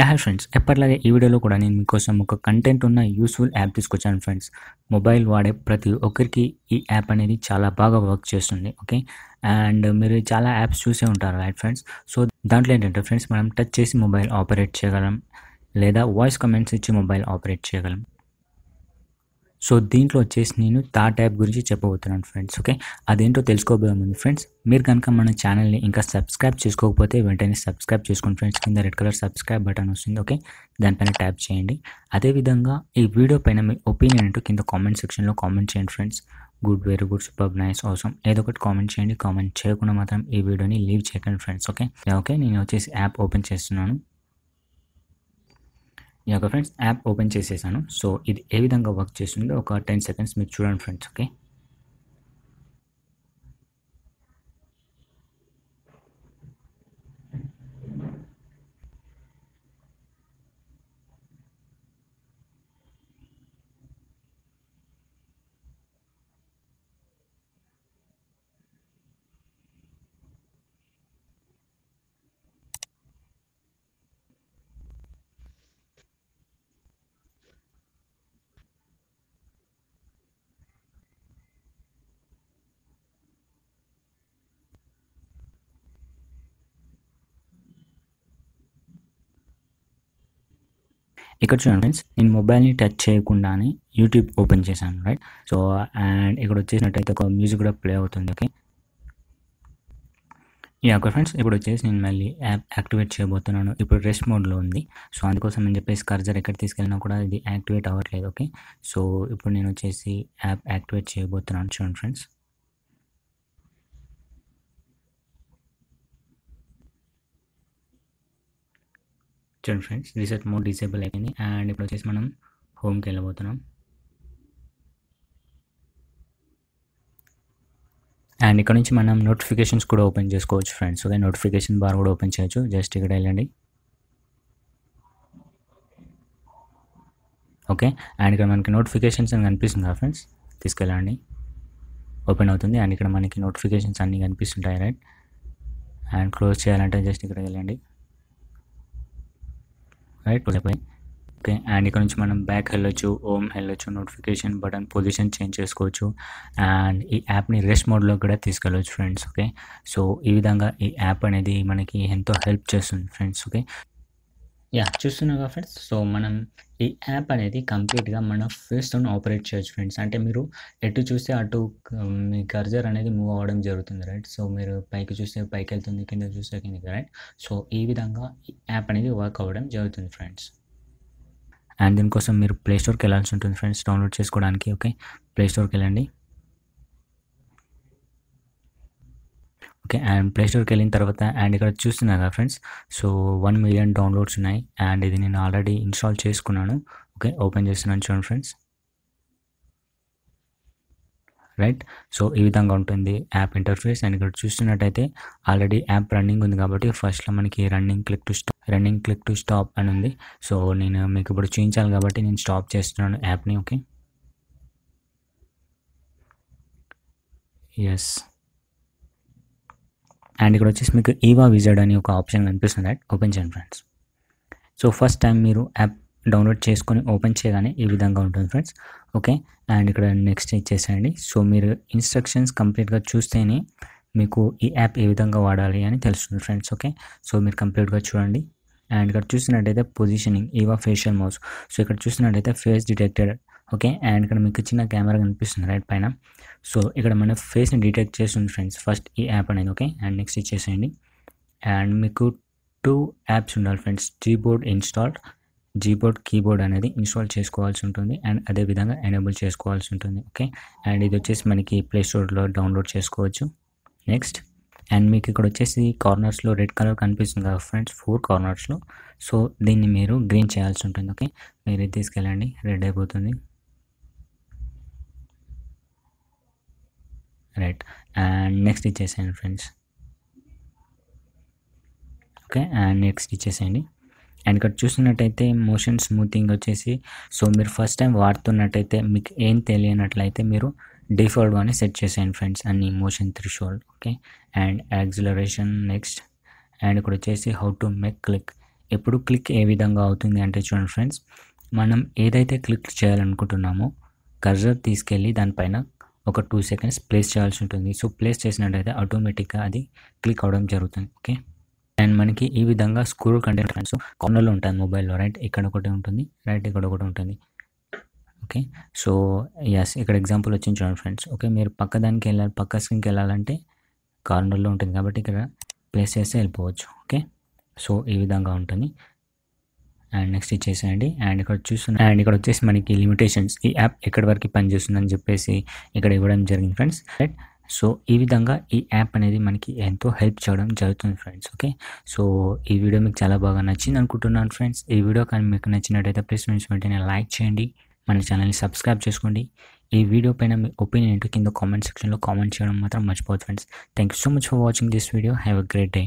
yeah friends ఎప్పటిలాగే ఈ వీడియోలో కూడా నేను మీకోసం ఒక కంటెంట్ ఉన్న యూస్ఫుల్ యాప్ తీసుకొచ్చాను ఫ్రెండ్స్ మొబైల్ వాడే ప్రతి ఒక్కరికి ఈ యాప్ అనేది చాలా బాగా వర్క్ చేస్తుంది ఓకే అండ్ మీరు చాలా యాప్స్ చూసే ఉంటారు రైట్ ఫ్రెండ్స్ సో దాంట్లో ఏంటంటే ఫ్రెండ్స్ మనం టచ్ చేసి మొబైల్ ఆపరేట్ చేయగలం లేదా వాయిస్ కమెంట్స్ ఇచ్చి మొబైల్ ఆపరేట్ చేయగలం సో దీంట్లో వచ్చేసి నేను థర్డ్ యాప్ గురించి చెప్పబోతున్నాను ఫ్రెండ్స్ ఓకే అదేంటో తెలుసుకోబోయే ముందు ఫ్రెండ్స్ మీరు కనుక మన ఛానల్ని ఇంకా సబ్స్క్రైబ్ చేసుకోకపోతే వెంటనే సబ్స్క్రైబ్ చేసుకోండి ఫ్రెండ్స్ కింద రెడ్ కలర్ సబ్స్క్రైబ్ బటన్ వస్తుంది ఓకే దానిపైన ట్యాప్ చేయండి అదేవిధంగా ఈ వీడియో పైన మీ ఒపీనియన్ అంటూ కింద కామెంట్ సెక్షన్లో కామెంట్ చేయండి friends good very good super nice అవసరం ఏదో ఒకటి కామెంట్ చేయండి కామెంట్ చేయకుండా మాత్రం ఈ వీడియోని లీవ్ చేయకండి ఫ్రెండ్స్ ఓకే ఓకే నేను వచ్చేసి యాప్ ఓపెన్ చేస్తున్నాను యాక ఫ్రెండ్స్ యాప్ ఓపెన్ చేసేసాను సో ఇది ఏ విధంగా వర్క్ చేస్తుందో ఒక టెన్ సెకండ్స్ మీరు చూడండి ఫ్రెండ్స్ ఓకే ఇక్కడ చూడండి ఫ్రెండ్స్ నేను మొబైల్ని టచ్ చేయకుండానే యూట్యూబ్ ఓపెన్ చేశాను రైట్ సో అండ్ ఇక్కడ వచ్చేసినట్టయితే ఒక మ్యూజిక్ కూడా ప్లే అవుతుంది ఓకే ఈ యొక్క ఫ్రెండ్స్ ఇప్పుడు వచ్చేసి నేను మళ్ళీ యాప్ యాక్టివేట్ చేయబోతున్నాను ఇప్పుడు రెస్ట్ మోడ్లో ఉంది సో అందుకోసం అని చెప్పేసి కర్జర్ ఎక్కడ తీసుకెళ్ళినా కూడా ఇది యాక్టివేట్ అవ్వట్లేదు ఓకే సో ఇప్పుడు నేను వచ్చేసి యాప్ యాక్టివేట్ చేయబోతున్నాను చూడండి ఫ్రెండ్స్ చూడండి ఫ్రెండ్స్ రీసెట్ మోడ్ డిసేబుల్ అయిపోయింది అండ్ ఇప్పుడు వచ్చేసి మనం హోమ్కి వెళ్ళబోతున్నాం అండ్ ఇక్కడ నుంచి మనం నోటిఫికేషన్స్ కూడా ఓపెన్ చేసుకోవచ్చు ఫ్రెండ్స్ ఓకే నోటిఫికేషన్ బార్ కూడా ఓపెన్ చేయొచ్చు జస్ట్ ఇక్కడ వెళ్ళండి ఓకే అండ్ ఇక్కడ మనకి నోటిఫికేషన్స్ అని కనిపిస్తుంది కదా ఫ్రెండ్స్ తీసుకెళ్ళండి ఓపెన్ అవుతుంది అండ్ ఇక్కడ మనకి నోటిఫికేషన్స్ అన్నీ కనిపిస్తుంటాయి రైట్ అండ్ క్లోజ్ చేయాలంటే జస్ట్ ఇక్కడ వెళ్ళండి రైట్ వెళ్ళిపోయి ఓకే అండ్ ఇక్కడ నుంచి మనం బ్యాక్ వెళ్ళొచ్చు ఓమ్ వెళ్ళొచ్చు నోటిఫికేషన్ బటన్ పొజిషన్ చేంజ్ చేసుకోవచ్చు అండ్ ఈ యాప్ని రెస్ట్ మోడ్లో కూడా తీసుకెళ్ళవచ్చు ఫ్రెండ్స్ ఓకే సో ఈ విధంగా ఈ యాప్ అనేది మనకి ఎంతో హెల్ప్ చేస్తుంది ఫ్రెండ్స్ ఓకే యా చూస్తున్నా ఫ్రెండ్స్ సో మనం ఈ యాప్ అనేది కంప్లీట్గా మన ఫేస్తో ఆపరేట్ చేయొచ్చు ఫ్రెండ్స్ అంటే మీరు ఎటు చూస్తే అటు um, మీ కర్జర్ అనేది మూవ్ అవ్వడం జరుగుతుంది రైట్ సో మీరు పైకి చూస్తే పైకి వెళ్తుంది కింద చూస్తే కిందకి రైట్ సో ఈ విధంగా ఈ యాప్ అనేది వర్క్ అవ్వడం జరుగుతుంది ఫ్రెండ్స్ అండ్ దీనికోసం మీరు ప్లేస్టోర్కి వెళ్ళాల్సి ఉంటుంది ఫ్రెండ్స్ డౌన్లోడ్ చేసుకోవడానికి ఓకే ప్లేస్టోర్కి వెళ్ళండి ఓకే అండ్ ప్లేస్టోర్కి వెళ్ళిన తర్వాత అండ్ ఇక్కడ చూస్తున్నారు కదా friends so one million downloads ఉన్నాయి అండ్ ఇది నేను ఆల్రెడీ ఇన్స్టాల్ చేసుకున్నాను ఓకే ఓపెన్ చేస్తున్నాను చూడండి ఫ్రెండ్స్ రైట్ సో ఈ విధంగా ఉంటుంది యాప్ ఇంటర్ఫేస్ అండ్ ఇక్కడ చూస్తున్నట్టయితే ఆల్రెడీ యాప్ రన్నింగ్ ఉంది కాబట్టి ఫస్ట్లో మనకి running click to stop running click to stop అని ఉంది సో నేను మీకు ఇప్పుడు చూపించాలి కాబట్టి నేను స్టాప్ చేస్తున్నాను యాప్ని ఓకే ఎస్ అండ్ ఇక్కడ వచ్చేసి మీకు ఈవా విజర్డ్ అని ఒక ఆప్షన్ కనిపిస్తుంది దాట్ ఓపెన్ చేయండి ఫ్రెండ్స్ సో ఫస్ట్ టైం మీరు యాప్ డౌన్లోడ్ చేసుకొని ఓపెన్ చేయగానే ఈ విధంగా ఉంటుంది ఫ్రెండ్స్ ఓకే అండ్ ఇక్కడ నెక్స్ట్ ఇచ్చేసేయండి సో మీరు ఇన్స్ట్రక్షన్స్ కంప్లీట్గా చూస్తేనే మీకు ఈ యాప్ ఏ విధంగా వాడాలి అని తెలుస్తుంది ఫ్రెండ్స్ ఓకే సో మీరు కంప్లీట్గా చూడండి అండ్ ఇక్కడ చూసినట్టయితే positioning EVA facial mouse so ఇక్కడ చూసినట్టయితే ఫేస్ డిటెక్టెడ్ ఓకే అండ్ ఇక్కడ మీకు చిన్న కెమెరా కనిపిస్తుంది రైట్ పైన సో ఇక్కడ మన ఫేస్ని డిటెక్ట్ చేస్తుంది ఫ్రెండ్స్ ఫస్ట్ ఈ యాప్ అనేది ఓకే అండ్ నెక్స్ట్ ఇచ్చేసేయండి అండ్ మీకు టూ యాప్స్ ఉండాలి friends Gboard installed Gboard keyboard అనేది ఇన్స్టాల్ చేసుకోవాల్సి ఉంటుంది అండ్ అదేవిధంగా ఎనేబుల్ చేసుకోవాల్సి ఉంటుంది ఓకే అండ్ ఇది వచ్చేసి మనకి ప్లే స్టోర్లో డౌన్లోడ్ చేసుకోవచ్చు నెక్స్ట్ అండ్ మీకు ఇక్కడ వచ్చేసి కార్నర్స్లో రెడ్ కలర్ కనిపిస్తుంది కదా ఫ్రెండ్స్ ఫోర్ కార్నర్స్లో సో దీన్ని మీరు గ్రీన్ చేయాల్సి ఉంటుంది ఓకే మీరు తీసుకెళ్ళండి రెడ్ అయిపోతుంది రైట్ అండ్ నెక్స్ట్ ఇచ్చేసేయండి ఫ్రెండ్స్ ఓకే అండ్ నెక్స్ట్ ఇచ్చేసేయండి అండ్ ఇక్కడ చూసినట్టయితే మోషన్ స్మూతింగ్ వచ్చేసి సో మీరు ఫస్ట్ టైం వాడుతున్నట్టయితే మీకు ఏం తెలియనట్లయితే మీరు డిఫాల్ట్ అని సెట్ చేసేయండి ఫ్రెండ్స్ అన్ని motion threshold okay and acceleration next and ఇక్కడ వచ్చేసి హౌ టు మేక్ క్లిక్ ఎప్పుడు క్లిక్ ఏ విధంగా అవుతుంది అంటే చూడండి ఫ్రెండ్స్ మనం ఏదైతే క్లిక్ చేయాలనుకుంటున్నామో కర్జర్ తీసుకెళ్ళి దానిపైన ఒక టూ సెకండ్స్ ప్లేస్ చేయాల్సి ఉంటుంది సో ప్లేస్ చేసినట్టయితే ఆటోమేటిక్గా అది క్లిక్ అవడం జరుగుతుంది ఓకే అండ్ మనకి ఈ విధంగా స్క్రోల్ కంటెంట్ ఫ్రెండ్స్ కార్నర్లో ఉంటుంది మొబైల్లో రైట్ ఇక్కడ ఒకటి ఉంటుంది రైట్ ఇక్కడ ఒకటి ఉంటుంది ఓకే సో ఎస్ ఇక్కడ ఎగ్జాంపుల్ వచ్చింది చూడండి ఫ్రెండ్స్ ఓకే మీరు పక్క దానికి వెళ్ళాలి పక్క స్క్రీన్కి వెళ్ళాలంటే కార్నర్లో ఉంటుంది కాబట్టి ఇక్కడ ప్లేస్ చేస్తే వెళ్ళిపోవచ్చు ఓకే సో ఈ విధంగా ఉంటుంది అండ్ నెక్స్ట్ ఇచ్చేసేయండి అండ్ ఇక్కడ చూస్తున్నాం అండ్ ఇక్కడ వచ్చేసి మనకి లిమిటేషన్స్ ఈ యాప్ ఎక్కడి వరకు పనిచేస్తుందని చెప్పేసి ఇక్కడ ఇవ్వడం జరిగింది ఫ్రెండ్స్ రైట్ సో ఈ విధంగా ఈ యాప్ అనేది మనకి ఎంతో హెల్ప్ చేయడం జరుగుతుంది ఫ్రెండ్స్ ఓకే సో ఈ వీడియో మీకు చాలా బాగా నచ్చింది అనుకుంటున్నాను ఫ్రెండ్స్ ఈ వీడియో కానీ మీకు నచ్చినట్టయితే ప్లీజ్ ఫ్రెండ్స్ వెంటనే లైక్ చేయండి మన ఛానల్ని సబ్స్క్రైబ్ చేసుకోండి ఈ వీడియో పైన మీ ఒపీనియన్ ఏంటో కింద కామెంట్ సెక్షన్లో కామెంట్ చేయడం మాత్రం మర్చిపోవద్దు friends thank you so much for watching this video have a great day